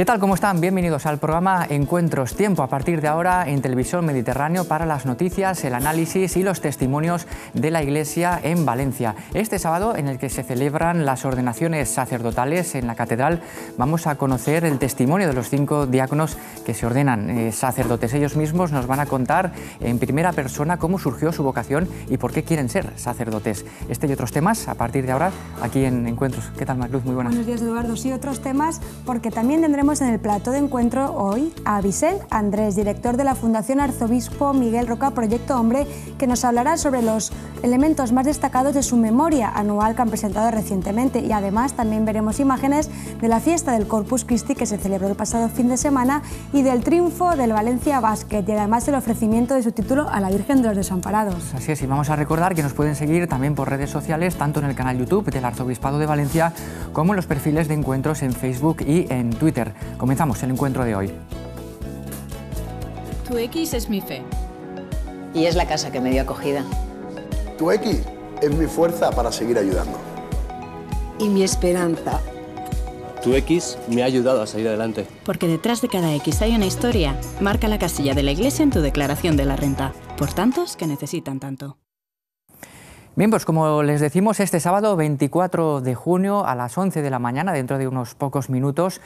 ¿Qué tal? ¿Cómo están? Bienvenidos al programa Encuentros Tiempo, a partir de ahora en Televisión Mediterráneo para las noticias, el análisis y los testimonios de la Iglesia en Valencia. Este sábado, en el que se celebran las ordenaciones sacerdotales en la catedral, vamos a conocer el testimonio de los cinco diáconos que se ordenan eh, sacerdotes. Ellos mismos nos van a contar en primera persona cómo surgió su vocación y por qué quieren ser sacerdotes. Este y otros temas a partir de ahora aquí en Encuentros. ¿Qué tal, Marluz? Muy buenas. Buenos días, Eduardo. Sí, otros temas porque también tendremos en el plato de encuentro hoy a Vicente Andrés, director de la Fundación Arzobispo Miguel Roca Proyecto Hombre, que nos hablará sobre los elementos más destacados de su memoria anual que han presentado recientemente y además también veremos imágenes de la fiesta del Corpus Christi que se celebró el pasado fin de semana y del triunfo del Valencia Basket y además el ofrecimiento de su título a la Virgen de los Desamparados. Así es, y vamos a recordar que nos pueden seguir también por redes sociales, tanto en el canal YouTube del Arzobispado de Valencia como en los perfiles de encuentros en Facebook y en Twitter. Comenzamos el encuentro de hoy. Tu X es mi fe. Y es la casa que me dio acogida. Tu X es mi fuerza para seguir ayudando. Y mi esperanza. Tu X me ha ayudado a seguir adelante. Porque detrás de cada X hay una historia. Marca la casilla de la iglesia en tu declaración de la renta. Por tantos que necesitan tanto. Bien, pues como les decimos, este sábado 24 de junio a las 11 de la mañana, dentro de unos pocos minutos,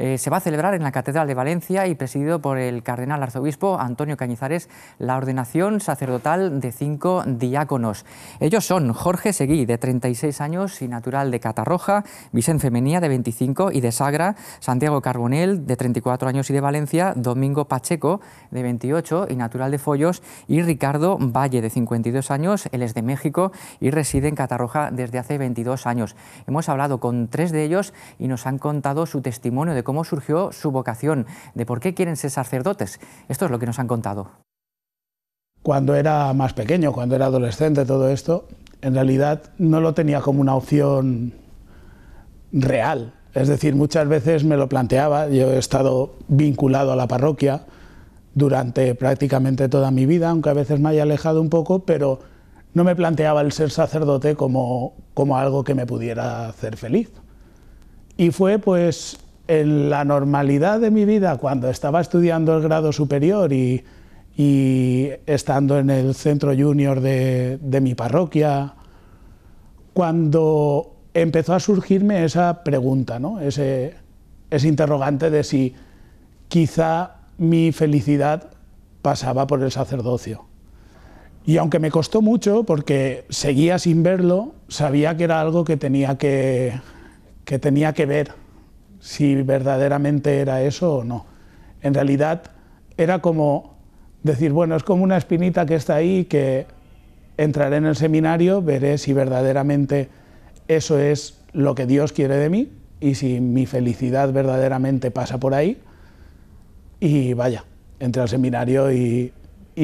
eh, se va a celebrar en la Catedral de Valencia y presidido por el cardenal arzobispo Antonio Cañizares la ordenación sacerdotal de cinco diáconos. Ellos son Jorge Seguí, de 36 años y natural de Catarroja, Vicente Femenía, de 25 y de Sagra, Santiago Carbonel, de 34 años y de Valencia, Domingo Pacheco, de 28 y natural de Follos, y Ricardo Valle, de 52 años, él es de México y reside en Catarroja desde hace 22 años. Hemos hablado con tres de ellos y nos han contado su testimonio de cómo surgió su vocación, de por qué quieren ser sacerdotes. Esto es lo que nos han contado. Cuando era más pequeño, cuando era adolescente, todo esto, en realidad no lo tenía como una opción real. Es decir, muchas veces me lo planteaba, yo he estado vinculado a la parroquia durante prácticamente toda mi vida, aunque a veces me haya alejado un poco, pero no me planteaba el ser sacerdote como, como algo que me pudiera hacer feliz. Y fue pues en la normalidad de mi vida, cuando estaba estudiando el grado superior y, estando en el centro junior de, mi parroquia, cuando empezó a surgirme esa pregunta, ese, interrogante de si quizá mi felicidad pasaba por el sacerdocio. Y aunque me costó mucho, porque seguía sin verlo, sabía que era algo que tenía que, tenía que ver si verdaderamente era eso o no. En realidad era como decir, bueno, es como una espinita que está ahí, que entraré en el seminario, veré si verdaderamente eso es lo que Dios quiere de mí y si mi felicidad verdaderamente pasa por ahí. Y vaya, entré al seminario y,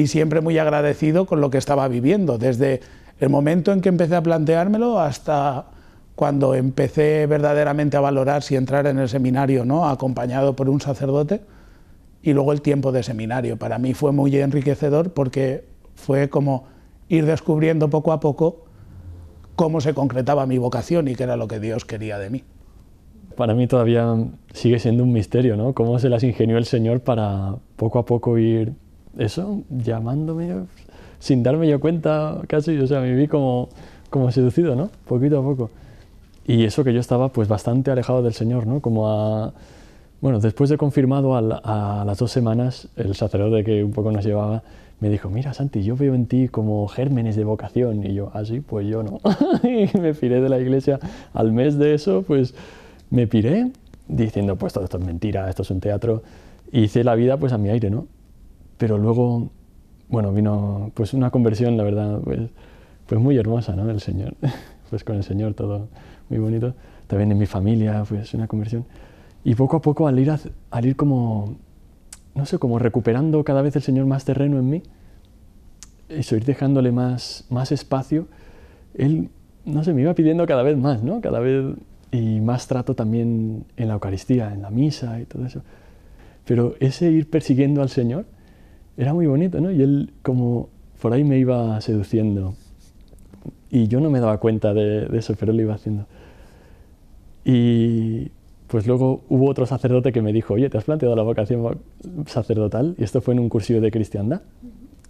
siempre muy agradecido con lo que estaba viviendo, desde el momento en que empecé a planteármelo hasta cuando empecé verdaderamente a valorar si entrar en el seminario no, acompañado por un sacerdote, y luego el tiempo de seminario. Para mí fue muy enriquecedor porque fue como ir descubriendo poco a poco cómo se concretaba mi vocación y qué era lo que Dios quería de mí. Para mí todavía sigue siendo un misterio, ¿no? Cómo se las ingenió el Señor para poco a poco ir, eso, llamándome sin darme yo cuenta casi, o sea, me vi como, como seducido, ¿no? Poquito a poco. Y eso que yo estaba pues bastante alejado del Señor, ¿no? Como a... Bueno, después de confirmado a, las dos semanas, el sacerdote que un poco nos llevaba me dijo, mira Santi, yo veo en ti como gérmenes de vocación. Y yo, así, ah, pues yo no. y me piré de la iglesia. Al mes de eso, pues me piré diciendo, pues todo esto es mentira, esto es un teatro. hice la vida pues a mi aire, ¿no? Pero luego, bueno, vino pues una conversión, la verdad, pues, pues muy hermosa, ¿no? del Señor. Pues, con el Señor, todo muy bonito. También en mi familia, pues una conversión. Y poco a poco al ir, al ir como, no sé, como recuperando cada vez el Señor más terreno en mí, eso, ir dejándole más, más espacio, Él, no sé, me iba pidiendo cada vez más, ¿no? Cada vez y más trato también en la Eucaristía, en la misa y todo eso. Pero ese ir persiguiendo al Señor era muy bonito, ¿no? Y Él como por ahí me iba seduciendo. Y yo no me daba cuenta de, eso, pero lo iba haciendo. Y pues luego hubo otro sacerdote que me dijo, oye, ¿te has planteado la vocación sacerdotal? Y esto fue en un cursillo de cristiandad.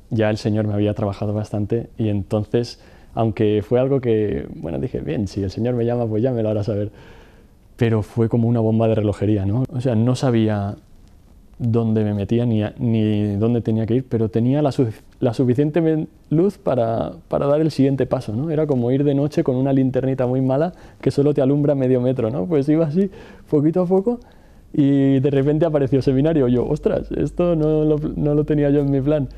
Ya el Señor me había trabajado bastante y entonces, aunque fue algo que, bueno, dije, bien, si el Señor me llama, pues ya me lo hará saber. Pero fue como una bomba de relojería, ¿no? O sea, no sabía dónde me metía ni, ni dónde tenía que ir, pero tenía la, su la suficiente luz para, dar el siguiente paso, ¿no? Era como ir de noche con una linternita muy mala que solo te alumbra medio metro, ¿no? Pues iba así, poquito a poco, y de repente apareció seminario. Yo, ostras, esto no lo, tenía yo en mi plan.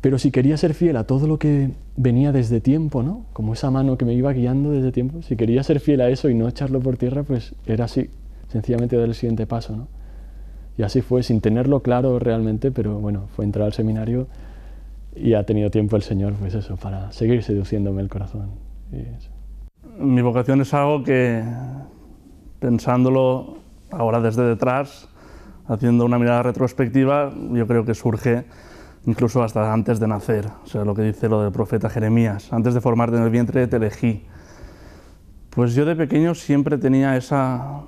Pero si quería ser fiel a todo lo que venía desde tiempo, ¿no? Como esa mano que me iba guiando desde tiempo, si quería ser fiel a eso y no echarlo por tierra, pues era así, sencillamente dar el siguiente paso, Y así fue, sin tenerlo claro realmente, pero bueno, fue entrar al seminario y ha tenido tiempo el Señor, pues eso, para seguir seduciéndome el corazón. Mi vocación es algo que, pensándolo ahora desde detrás, haciendo una mirada retrospectiva, yo creo que surge incluso hasta antes de nacer, o sea, lo que dice lo del profeta Jeremías, antes de formarte en el vientre te elegí. Pues yo de pequeño siempre tenía esa,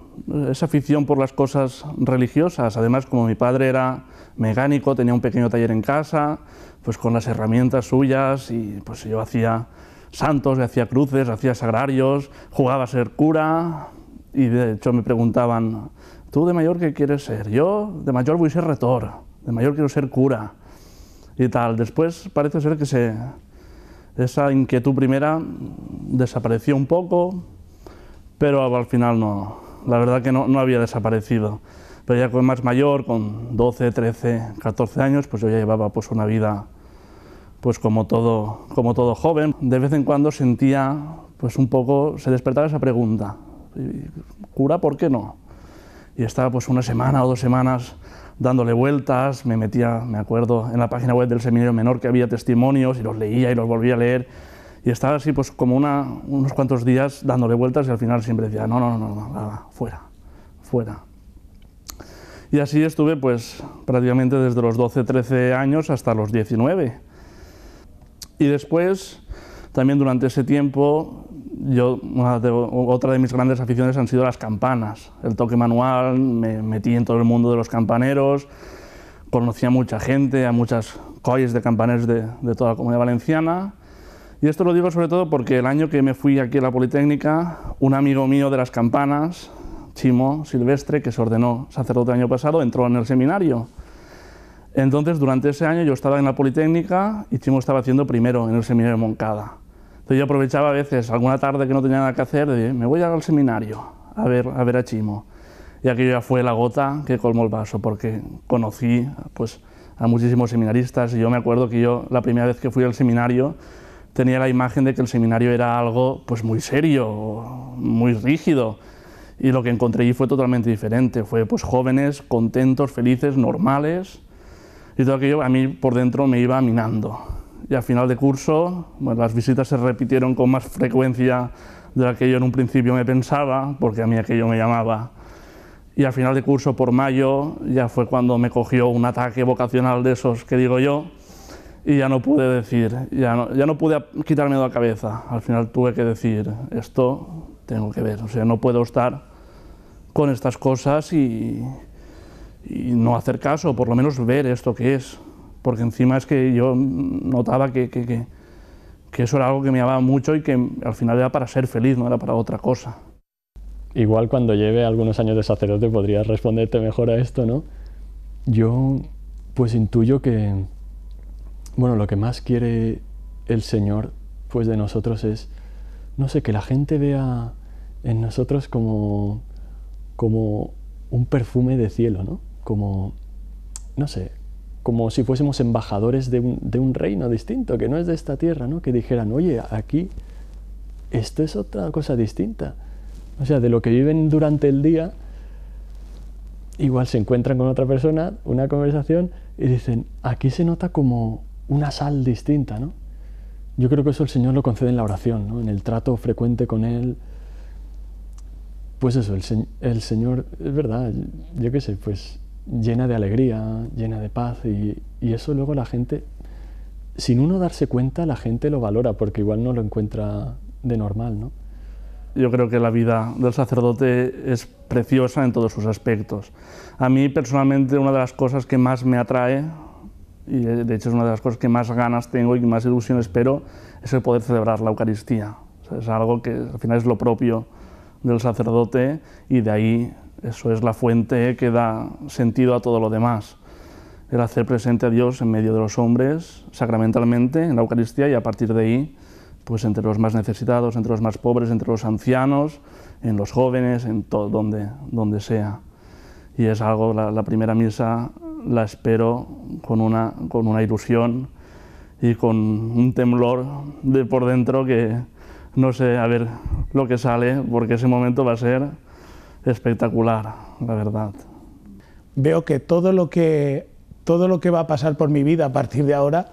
esa afición por las cosas religiosas, además como mi padre era mecánico, tenía un pequeño taller en casa, pues con las herramientas suyas y pues yo hacía santos, hacía cruces, hacía sagrarios, jugaba a ser cura y de hecho me preguntaban, ¿tú de mayor qué quieres ser? Yo de mayor voy a ser retor, de mayor quiero ser cura y tal. Después parece ser que esa inquietud primera desapareció un poco, pero al final no, la verdad que no había desaparecido. Pero ya con más mayor, con 12, 13, 14 años, pues yo ya llevaba pues una vida pues como todo, como todo joven. De vez en cuando sentía pues un poco, se despertaba esa pregunta, ¿cura por qué no? Y estaba pues una semana o dos semanas dándole vueltas, me metía, me acuerdo, en la página web del seminario menor que había testimonios y los leía y los volvía a leer y estaba así pues como una, unos cuantos días dándole vueltas y al final siempre decía, no, no, no, no, nada, fuera, fuera. Y así estuve pues prácticamente desde los 12, 13 años hasta los 19. Y después, también durante ese tiempo, yo, otra de mis grandes aficiones han sido las campanas. El toque manual, me metí en todo el mundo de los campaneros, conocí a mucha gente, a muchas colles de campaneros de, de toda la comunidad valenciana. Y esto lo digo sobre todo porque el año que me fui aquí a la Politécnica, un amigo mío de las campanas, Chimo Silvestre, que se ordenó sacerdote el año pasado, entró en el seminario. Entonces, durante ese año yo estaba en la Politécnica y Chimo estaba haciendo primero en el seminario de Moncada. Entonces yo aprovechaba a veces, alguna tarde que no tenía nada que hacer, de, me voy al seminario a ver a, ver a Chimo. Y aquello ya fue la gota que colmó el vaso, porque conocí pues, a muchísimos seminaristas y yo me acuerdo que yo la primera vez que fui al seminario tenía la imagen de que el seminario era algo pues, muy serio, muy rígido, y lo que encontré allí fue totalmente diferente, fue pues jóvenes, contentos, felices, normales, y todo aquello a mí por dentro me iba minando. Y al final de curso, las visitas se repitieron con más frecuencia de lo que yo en un principio me pensaba, porque a mí aquello me llamaba. Y al final de curso, por mayo, ya fue cuando me cogió un ataque vocacional de esos que digo yo, y ya no pude decir, ya no, ya no pude quitarme de la cabeza. Al final tuve que decir, esto tengo que ver. O sea, no puedo estar con estas cosas y, y no hacer caso, o por lo menos ver esto que es. Porque encima es que yo notaba que, que, que, que eso era algo que me llamaba mucho y que al final era para ser feliz, no era para otra cosa. Igual cuando lleve algunos años de sacerdote podrías responderte mejor a esto, ¿no? Yo pues intuyo que, bueno, lo que más quiere el Señor pues de nosotros es, no sé, que la gente vea en nosotros como, como un perfume de cielo, ¿no? Como, no sé, como si fuésemos embajadores de un, reino distinto, que no es de esta tierra, ¿no? Que dijeran, oye, aquí esto es otra cosa distinta. O sea, de lo que viven durante el día, igual se encuentran con otra persona, una conversación, y dicen, aquí se nota como una sal distinta, ¿no? Yo creo que eso el Señor lo concede en la oración, ¿no? En el trato frecuente con Él, pues eso, el, Señor, es verdad, yo qué sé, pues llena de alegría, llena de paz y, eso luego la gente, sin uno darse cuenta, la gente lo valora porque igual no lo encuentra de normal, ¿no? Yo creo que la vida del sacerdote es preciosa en todos sus aspectos. A mí personalmente una de las cosas que más me atrae, y de hecho es una de las cosas que más ganas tengo y más ilusión espero, es el poder celebrar la Eucaristía. es algo que al final es lo propio del sacerdote y de ahí eso es la fuente que da sentido a todo lo demás. El hacer presente a Dios en medio de los hombres, sacramentalmente, en la Eucaristía y a partir de ahí, pues entre los más necesitados, entre los más pobres, entre los ancianos, en los jóvenes, en todo, donde, donde sea. Y es algo, la, primera misa la espero con una, con una ilusión y con un temblor de por dentro que, no sé, a ver lo que sale, porque ese momento va a ser espectacular, la verdad. Veo que todo lo que, todo lo que va a pasar por mi vida a partir de ahora,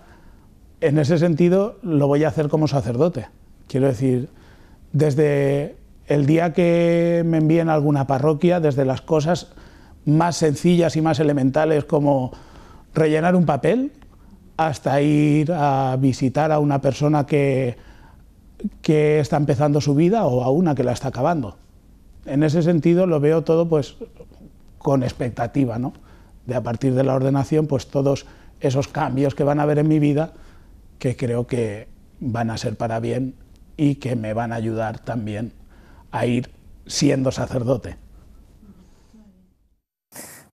en ese sentido lo voy a hacer como sacerdote. Quiero decir, desde el día que me envíen a alguna parroquia, desde las cosas más sencillas y más elementales como rellenar un papel, hasta ir a visitar a una persona que que está empezando su vida o a una que la está acabando. En ese sentido lo veo todo pues con expectativa, ¿no? De a partir de la ordenación, pues todos esos cambios que van a haber en mi vida, que creo que van a ser para bien y que me van a ayudar también a ir siendo sacerdote.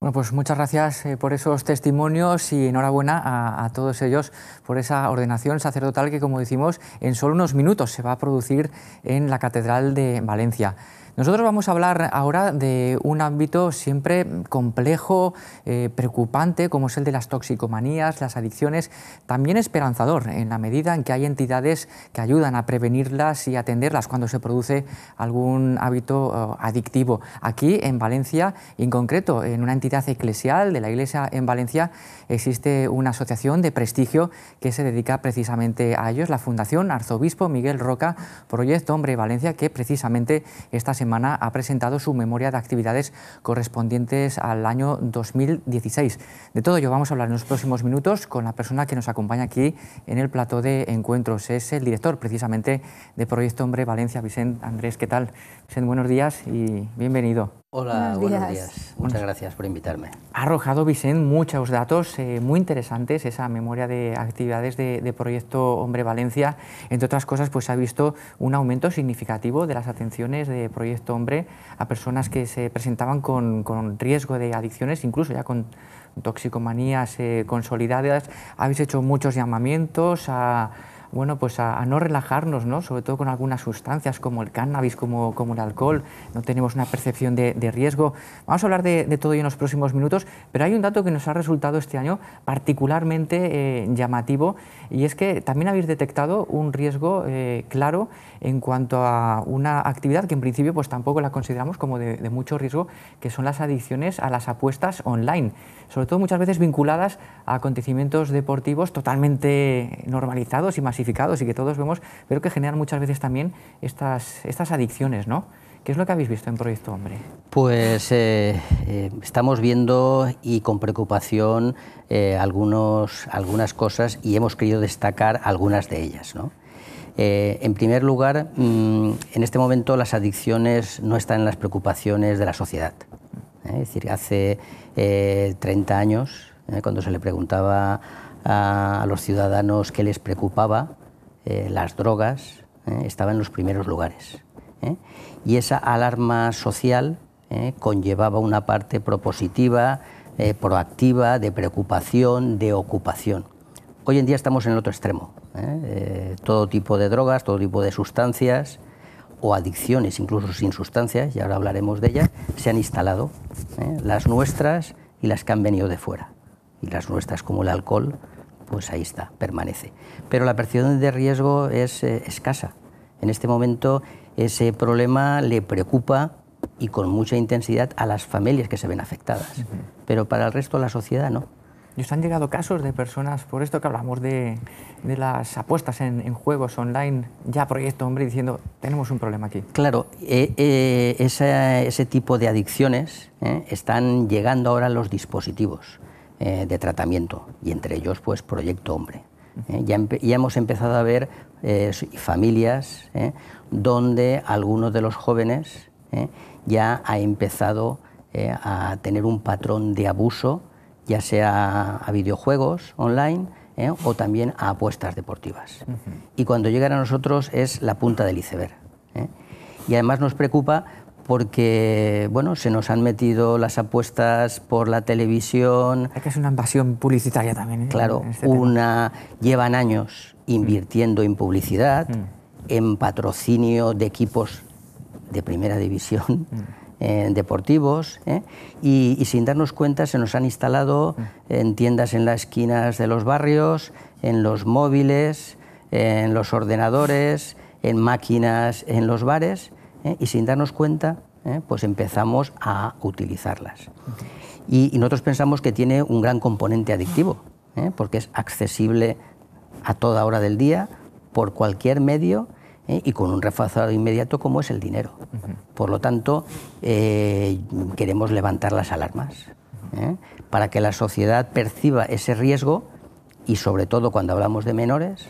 Bueno, pues muchas gracias eh, por esos testimonios y enhorabuena a, todos ellos por esa ordenación sacerdotal que, como decimos, en solo unos minutos se va a producir en la Catedral de Valencia. Nosotros vamos a hablar ahora de un ámbito siempre complejo, eh, preocupante, como es el de las toxicomanías, las adicciones, también esperanzador, en la medida en que hay entidades que ayudan a prevenirlas y atenderlas cuando se produce algún hábito eh, adictivo. Aquí en Valencia, en concreto, en una entidad eclesial de la Iglesia en Valencia, existe una asociación de prestigio que se dedica precisamente a ellos, la Fundación Arzobispo Miguel Roca, Proyecto Hombre Valencia, que precisamente está semana ha presentado su memoria de actividades correspondientes al año 2016. De todo ello vamos a hablar en los próximos minutos con la persona que nos acompaña aquí en el plató de encuentros. Es el director precisamente de Proyecto Hombre Valencia, Vicente Andrés. ¿Qué tal? Vicente, buenos días y bienvenido. Hola, buenos, días. Muchas gracias por invitarme. Ha arrojado Vicente muchos datos eh, muy interesantes, esa memoria de actividades de, Proyecto Hombre Valencia. Entre otras cosas, pues ha visto un aumento significativo de las atenciones de Proyecto Hombre a personas que se presentaban con, riesgo de adicciones, incluso ya con toxicomanías eh, consolidadas. Habéis hecho muchos llamamientos a bueno, pues a, no relajarnos, ¿no? sobre todo con algunas sustancias como el cannabis, como, como el alcohol, no tenemos una percepción de, de riesgo. Vamos a hablar de, de, todo ello en los próximos minutos, pero hay un dato que nos ha resultado este año particularmente eh, llamativo y es que también habéis detectado un riesgo eh, claro en cuanto a una actividad que en principio pues tampoco la consideramos como de, de mucho riesgo, que son las adicciones a las apuestas online, sobre todo muchas veces vinculadas a acontecimientos deportivos totalmente normalizados y masivos y que todos vemos, pero que generan muchas veces también estas, estas adicciones, ¿no? ¿Qué es lo que habéis visto en Proyecto Hombre? Pues eh, eh, estamos viendo y con preocupación eh, algunos, algunas cosas y hemos querido destacar algunas de ellas. en primer lugar, mm, en este momento las adicciones no están en las preocupaciones de la sociedad. Es decir, hace 30 años eh, cuando se le preguntaba a, los ciudadanos qué les preocupaba, eh, las drogas eh, estaban en los primeros lugares. Y esa alarma social conllevaba una parte propositiva, proactiva, de preocupación, de ocupación. Hoy en día estamos en el otro extremo. todo tipo de drogas, todo tipo de sustancias o adicciones, incluso sin sustancias, y ahora hablaremos de ellas, se han instalado, las nuestras y las que han venido de fuera y las nuestras como el alcohol, pues ahí está, permanece. Pero la percepción de riesgo es eh, escasa. En este momento ese problema le preocupa y con mucha intensidad a las familias que se ven afectadas, pero para el resto de la sociedad no. ¿Y os han llegado casos de personas, por esto que hablamos de, las apuestas en, juegos online, ya proyecto hombre diciendo, tenemos un problema aquí? Claro, eh, eh, ese tipo de adicciones están llegando ahora a los dispositivos eh, de tratamiento y entre ellos pues Proyecto Hombre. ¿eh? ya, hemos empezado a ver eh, familias donde algunos de los jóvenes ya ha empezado a tener un patrón de abuso, ya sea a videojuegos online o también a apuestas deportivas. Y cuando llegan a nosotros es la punta del iceberg. Y además nos preocupa porque bueno, se nos han metido las apuestas por la televisión. Es que es una invasión publicitaria también. ¿eh? Claro, este una llevan años invirtiendo en publicidad, mm. en patrocinio de equipos de primera división. Mm. Eh, deportivos ¿eh? y, sin darnos cuenta se nos han instalado mm. en tiendas en las esquinas de los barrios, en los móviles, en los ordenadores, en máquinas, en los bares ¿eh? y sin darnos cuenta, ¿eh? pues empezamos a utilizarlas. Y, nosotros pensamos que tiene un gran componente adictivo, ¿eh? porque es accesible a toda hora del día, por cualquier medio y con un reforzado inmediato como es el dinero. Por lo tanto, queremos levantar las alarmas para que la sociedad perciba ese riesgo y sobre todo cuando hablamos de menores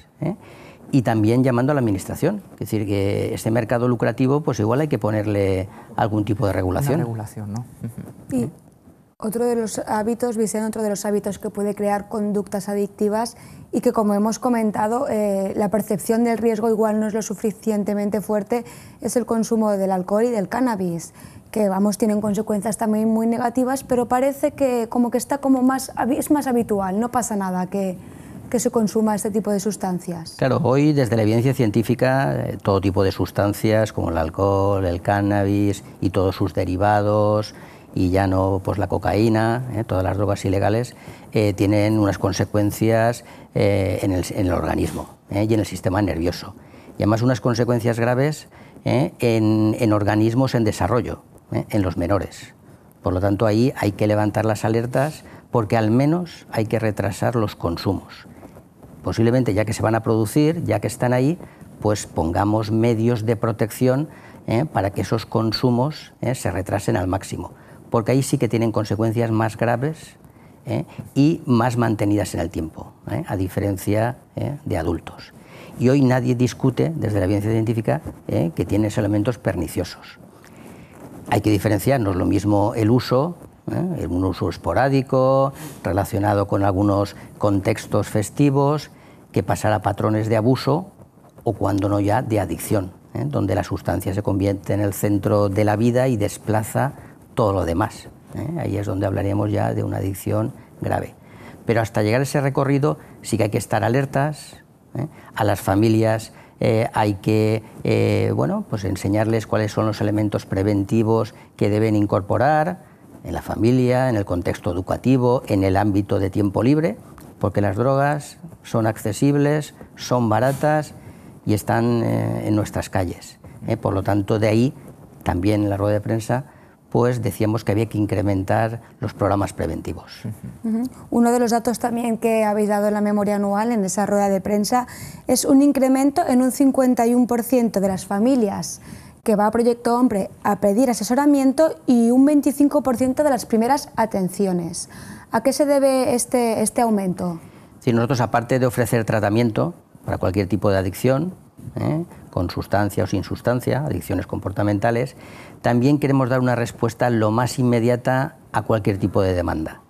y también llamando a la administración. Es decir, que este mercado lucrativo, pues igual hay que ponerle algún tipo de regulación. regulación, ¿no? Y otro de los hábitos, Vicente, otro de los hábitos que puede crear conductas adictivas y que, como hemos comentado, eh, la percepción del riesgo igual no es lo suficientemente fuerte, es el consumo del alcohol y del cannabis que vamos tienen consecuencias también muy negativas, pero parece que como que está como más es más habitual, no pasa nada que que se consuma este tipo de sustancias? Claro, hoy desde la evidencia científica, eh, todo tipo de sustancias como el alcohol, el cannabis y todos sus derivados, y ya no pues la cocaína, eh, todas las drogas ilegales, eh, tienen unas consecuencias en, el, organismo y en el sistema nervioso. Y además unas consecuencias graves en, organismos en desarrollo, en los menores. Por lo tanto, ahí hay que levantar las alertas porque al menos hay que retrasar los consumos posiblemente ya que se van a producir, ya que están ahí, pues pongamos medios de protección ¿eh? para que esos consumos ¿eh? se retrasen al máximo, porque ahí sí que tienen consecuencias más graves ¿eh? y más mantenidas en el tiempo, a diferencia de adultos. Y hoy nadie discute desde la evidencia científica que tiene elementos perniciosos. Hay que diferenciarnos lo mismo el uso ¿eh? un uso esporádico, relacionado con algunos contextos festivos, que pasará a patrones de abuso o cuando no ya de adicción, ¿eh? donde la sustancia se convierte en el centro de la vida y desplaza todo lo demás. ¿eh? Ahí es donde hablaríamos ya de una adicción grave. Pero hasta llegar a ese recorrido sí que hay que estar alertas, ¿eh? a las familias hay que bueno, pues enseñarles cuáles son los elementos preventivos que deben incorporar, en la familia, en el contexto educativo, en el ámbito de tiempo libre, porque las drogas son accesibles, son baratas y están eh, en nuestras calles. Eh. Por lo tanto, de ahí también en la rueda de prensa pues decíamos que había que incrementar los programas preventivos. Uno de los datos también que habéis dado en la memoria anual, en esa rueda de prensa, es un incremento en un 51% de las familias que va a Proyecto Hombre a pedir asesoramiento y un 25% de las primeras atenciones. ¿A qué se debe este, este aumento? Si nosotros aparte de ofrecer tratamiento para cualquier tipo de adicción, ¿eh? con sustancia o sin sustancia, adicciones comportamentales, también queremos dar una respuesta lo más inmediata a cualquier tipo de demanda.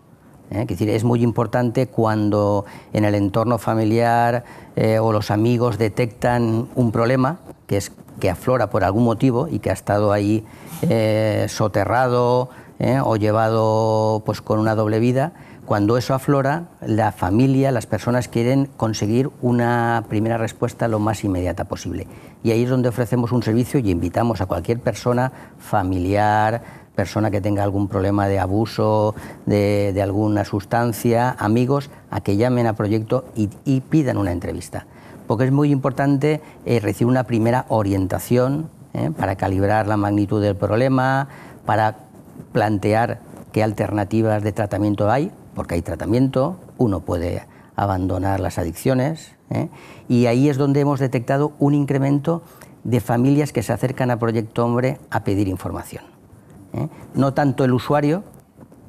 ¿eh? Es decir, es muy importante cuando en el entorno familiar eh, o los amigos detectan un problema que, es, que aflora por algún motivo y que ha estado ahí eh, soterrado o llevado pues, con una doble vida. Cuando eso aflora, la familia, las personas quieren conseguir una primera respuesta lo más inmediata posible. Y ahí es donde ofrecemos un servicio y invitamos a cualquier persona, familiar, persona que tenga algún problema de abuso de, alguna sustancia, amigos, a que llamen a proyecto y, pidan una entrevista. Porque es muy importante eh, recibir una primera orientación eh, para calibrar la magnitud del problema, para plantear qué alternativas de tratamiento hay, porque hay tratamiento, uno puede abandonar las adicciones, eh, y ahí es donde hemos detectado un incremento de familias que se acercan a Proyecto Hombre a pedir información. ¿eh? no tanto el usuario,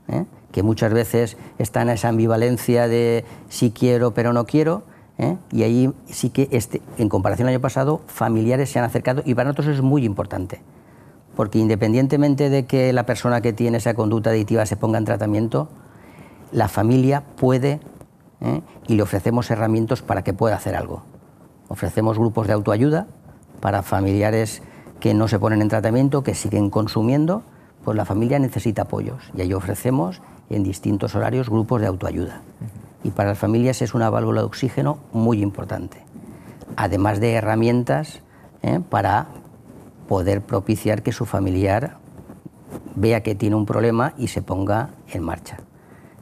¿eh? que muchas veces está en esa ambivalencia de si quiero pero no quiero, ¿eh? y ahí sí que este, en comparación al año pasado familiares se han acercado y para nosotros es muy importante, porque independientemente de que la persona que tiene esa conducta adictiva se ponga en tratamiento, la familia puede y le ofrecemos herramientas para que pueda hacer algo. Ofrecemos grupos de autoayuda para familiares que no se ponen en tratamiento, que siguen consumiendo pues la familia necesita apoyos y ahí ofrecemos en distintos horarios grupos de autoayuda. Y para las familias es una válvula de oxígeno muy importante, además de herramientas ¿eh? para poder propiciar que su familiar vea que tiene un problema y se ponga en marcha.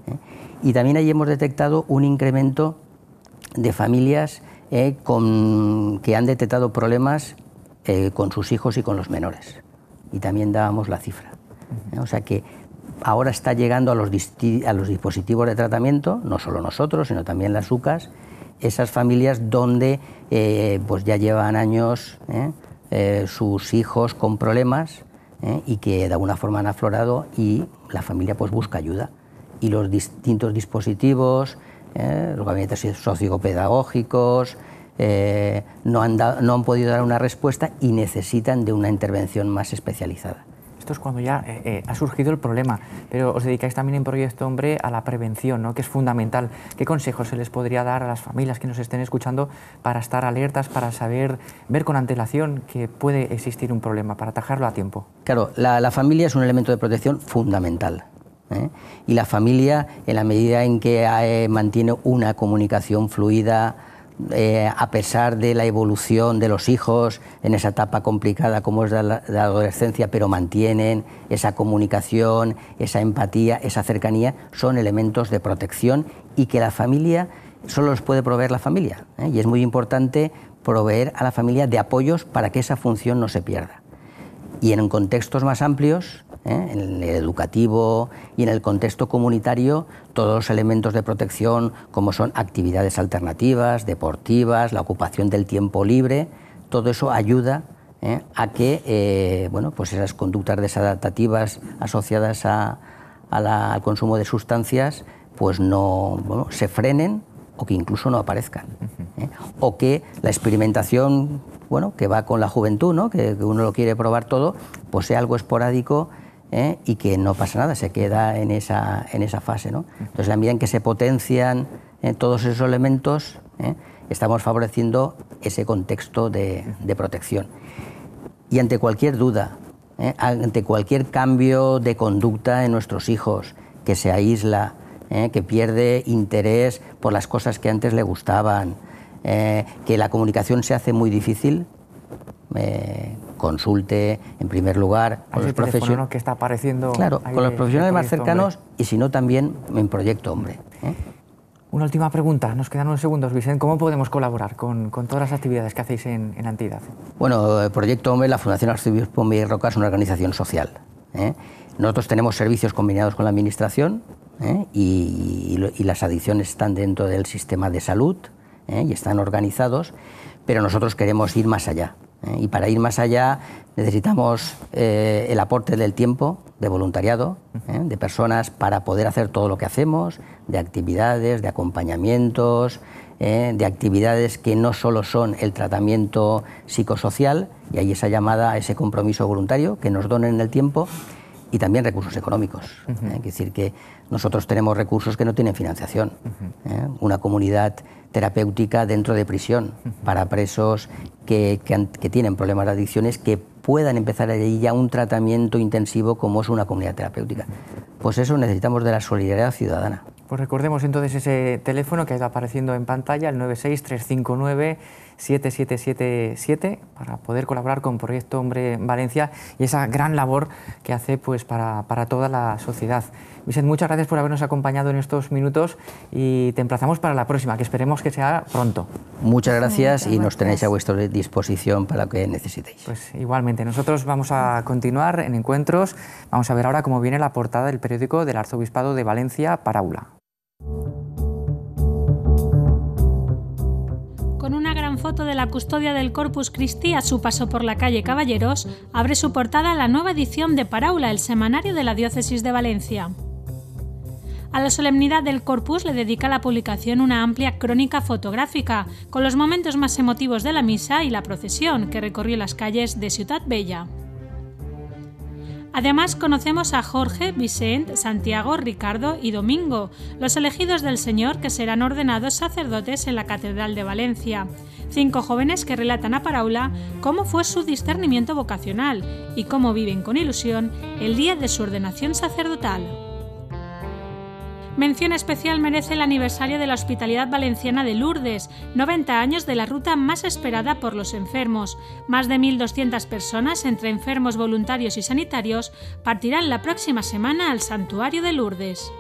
¿eh? Y también ahí hemos detectado un incremento de familias ¿eh? que han detectado problemas con sus hijos y con los menores. Y también dábamos la cifra. ¿eh? O sea que ahora está llegando a los, dispositivos de tratamiento, no solo nosotros, sino también las UCAS, esas familias donde eh, pues ya llevan años ¿eh? sus hijos con problemas y que de alguna forma han aflorado y la familia pues busca ayuda. Y los distintos dispositivos, los gabinetes sociopedagógicos, no han podido dar una respuesta y necesitan de una intervención más especializada cuando ya eh, eh, ha surgido el problema, pero os dedicáis también en Proyecto Hombre a la prevención, que es fundamental. ¿Qué consejos se les podría dar a las familias que nos estén escuchando para estar alertas, para saber ver con antelación que puede existir un problema, para atajarlo a tiempo? Claro, la, familia es un elemento de protección fundamental. ¿eh? y la familia en la medida en que mantiene una comunicación fluida eh, a pesar de la evolución de los hijos en esa etapa complicada como es la, adolescencia, pero mantienen esa comunicación, esa empatía, esa cercanía, son elementos de protección y que la familia solo los puede proveer la familia. ¿eh? Y es muy importante proveer a la familia de apoyos para que esa función no se pierda. Y en contextos más amplios, ¿eh? en el educativo y en el contexto comunitario, todos los elementos de protección como son actividades alternativas, deportivas, la ocupación del tiempo libre, todo eso ayuda ¿eh? a que eh, bueno, pues esas conductas desadaptativas asociadas a, al consumo de sustancias pues no se frenen o que incluso no aparezcan. O que la experimentación que va con la juventud, ¿no? que, uno lo quiere probar todo, pues sea algo esporádico ¿eh? y que no pasa nada, se queda en esa, en esa fase. ¿no? Entonces, la medida en que se potencian ¿eh? todos esos elementos, ¿eh? estamos favoreciendo ese contexto de, protección. Y ante cualquier duda, ante cualquier cambio de conducta en nuestros hijos, que se aísla, que pierde interés por las cosas que antes le gustaban, que la comunicación se hace muy difícil, consulte en primer lugar con los profesionales que está apareciendo claro, con los profesionales más cercanos y si no también en Proyecto Hombre. ¿eh? Una última pregunta, nos quedan unos segundos, Vicente. ¿Cómo podemos colaborar con, todas las actividades que hacéis en, en Bueno, el eh, Proyecto Hombre, la Fundación Arzobispo Miguel Roca es una organización social. ¿eh? Nosotros tenemos servicios combinados con la Administración y, y, las adicciones están dentro del sistema de salud y están organizados pero nosotros queremos ir más allá. ¿eh? Y para ir más allá necesitamos eh, el aporte del tiempo, de voluntariado, ¿eh? de personas para poder hacer todo lo que hacemos, de actividades, de acompañamientos, de actividades que no solo son el tratamiento psicosocial, y ahí esa llamada a ese compromiso voluntario, que nos donen el tiempo y también recursos económicos. Es decir, que nosotros tenemos recursos que no tienen financiación. Una comunidad terapéutica dentro de prisión para presos que, tienen problemas de adicciones que puedan empezar allí ya un tratamiento intensivo como es una comunidad terapéutica. Pues eso necesitamos de la solidaridad ciudadana. Pues recordemos entonces ese teléfono que está apareciendo en pantalla, el 96359. 7777 para poder colaborar con Proyecto Hombre Valencia y esa gran labor que hace pues, para, toda la sociedad. Vicente, muchas gracias por habernos acompañado en estos minutos y te emplazamos para la próxima, que esperemos que sea pronto. Muchas gracias y nos tenéis a vuestra disposición para lo que necesitéis. Pues igualmente, nosotros vamos a continuar en encuentros. Vamos a ver ahora cómo viene la portada del periódico del Arzobispado de Valencia, para aula. foto de la custodia del Corpus Christi a su paso por la calle Caballeros, abre su portada la nueva edición de Paraula, el semanario de la Diócesis de Valencia. A la solemnidad del Corpus le dedica la publicación una amplia crónica fotográfica, con los momentos más emotivos de la misa y la procesión que recorrió las calles de Ciudad Bella. Además conocemos a Jorge, Vicente, Santiago, Ricardo y Domingo, los elegidos del Señor que serán ordenados sacerdotes en la Catedral de Valencia, cinco jóvenes que relatan a Paraula cómo fue su discernimiento vocacional y cómo viven con ilusión el día de su ordenación sacerdotal. Mención especial merece el aniversario de la Hospitalidad Valenciana de Lourdes, 90 años de la ruta más esperada por los enfermos. Más de 1.200 personas, entre enfermos voluntarios y sanitarios, partirán la próxima semana al Santuario de Lourdes.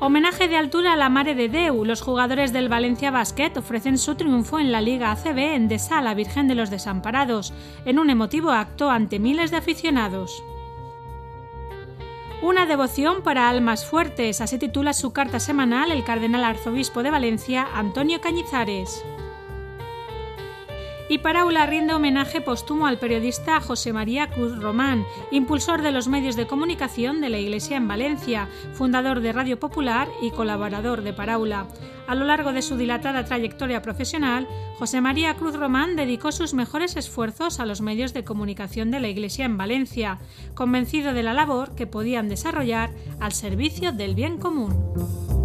Homenaje de altura a la Mare de Deu. Los jugadores del Valencia Basket ofrecen su triunfo en la Liga ACB en Desa, la Virgen de los Desamparados, en un emotivo acto ante miles de aficionados. Una devoción para almas fuertes, así titula su carta semanal el cardenal arzobispo de Valencia, Antonio Cañizares y Paraula rinde homenaje póstumo al periodista José María Cruz Román, impulsor de los medios de comunicación de la Iglesia en Valencia, fundador de Radio Popular y colaborador de Paraula. A lo largo de su dilatada trayectoria profesional, José María Cruz Román dedicó sus mejores esfuerzos a los medios de comunicación de la Iglesia en Valencia, convencido de la labor que podían desarrollar al servicio del bien común.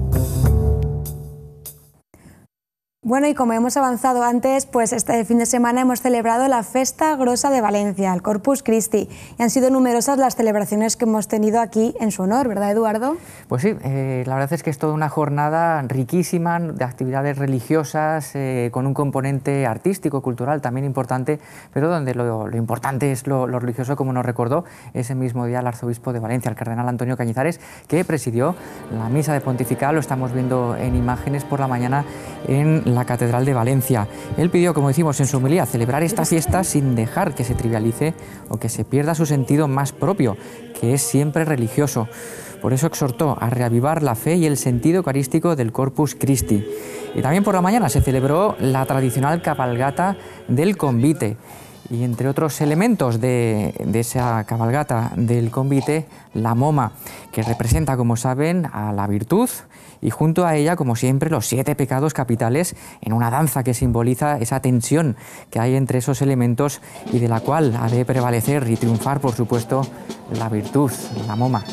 Bueno, y como hemos avanzado antes, pues este fin de semana hemos celebrado la Festa Grosa de Valencia, el Corpus Christi, y han sido numerosas las celebraciones que hemos tenido aquí en su honor, ¿verdad, Eduardo? Pues sí, eh, la verdad es que es toda una jornada riquísima de actividades religiosas, eh, con un componente artístico, cultural también importante, pero donde lo, importante es lo, religioso, como nos recordó ese mismo día el arzobispo de Valencia, el cardenal Antonio Cañizares, que presidió la misa de pontifical, lo estamos viendo en imágenes por la mañana en la la Catedral de Valencia. Él pidió, como decimos en su homilía, celebrar esta fiesta sin dejar que se trivialice o que se pierda su sentido más propio, que es siempre religioso. Por eso exhortó a reavivar la fe y el sentido eucarístico del Corpus Christi. Y también por la mañana se celebró la tradicional cabalgata del convite. Y entre otros elementos de, de, esa cabalgata del convite, la moma, que representa, como saben, a la virtud, y junto a ella, como siempre, los siete pecados capitales en una danza que simboliza esa tensión que hay entre esos elementos y de la cual ha de prevalecer y triunfar, por supuesto, la virtud, la moma.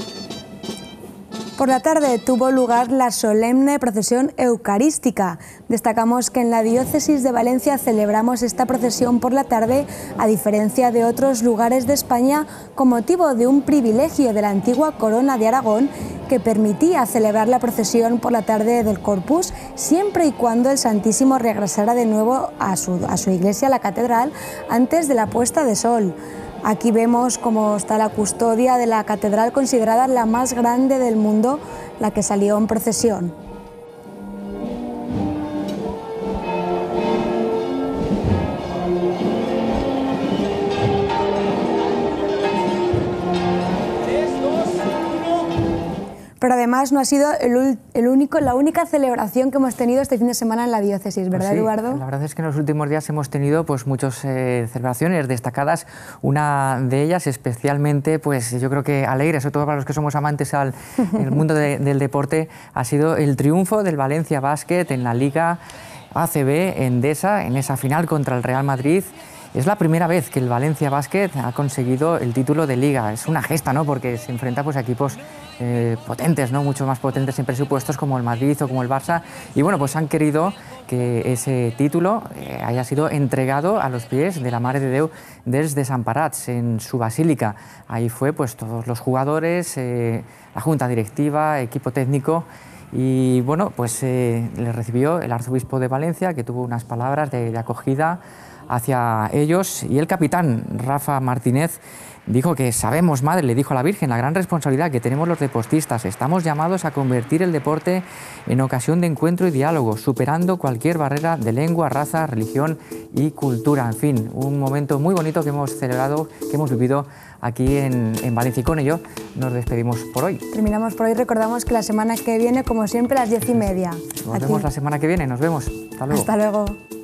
Por la tarde tuvo lugar la solemne procesión eucarística. Destacamos que en la diócesis de Valencia celebramos esta procesión por la tarde, a diferencia de otros lugares de España, con motivo de un privilegio de la antigua corona de Aragón que permitía celebrar la procesión por la tarde del Corpus siempre y cuando el Santísimo regresara de nuevo a su, a iglesia, la catedral, antes de la puesta de sol. Aquí vemos cómo está la custodia de la catedral considerada la más grande del mundo, la que salió en procesión. pero además no ha sido el, único, la única celebración que hemos tenido este fin de semana en la diócesis, ¿verdad, pues Eduardo? La verdad es que en los últimos días hemos tenido pues muchas eh, celebraciones destacadas, una de ellas especialmente, pues yo creo que alegre, sobre todo para los que somos amantes al mundo del deporte, ha sido el triunfo del Valencia Basket en la Liga ACB Endesa, en esa final contra el Real Madrid. Es la primera vez que el Valencia Basket ha conseguido el título de liga. Es una gesta, ¿no? Porque se enfrenta pues, a equipos eh, potentes, ¿no? mucho más potentes en presupuestos como el Madrid o como el Barça. Y bueno, pues han querido que ese título eh, haya sido entregado a los pies de la Madre de Dios... desde San Parats... en su basílica. Ahí fue pues todos los jugadores, eh, la junta directiva, equipo técnico. Y bueno, pues le recibió el arzobispo de Valencia, que tuvo unas palabras de acogida hacia ellos, y el capitán Rafa Martínez, Dijo que sabemos, madre, le dijo a la Virgen, la gran responsabilidad que tenemos los deportistas. Estamos llamados a convertir el deporte en ocasión de encuentro y diálogo, superando cualquier barrera de lengua, raza, religión y cultura. En fin, un momento muy bonito que hemos celebrado, que hemos vivido aquí en, Valencia. Y con ello nos despedimos por hoy. Terminamos por hoy. Recordamos que la semana que viene, como siempre, a las diez y media. Nos vemos la semana que viene. Nos vemos. Hasta luego. Hasta luego.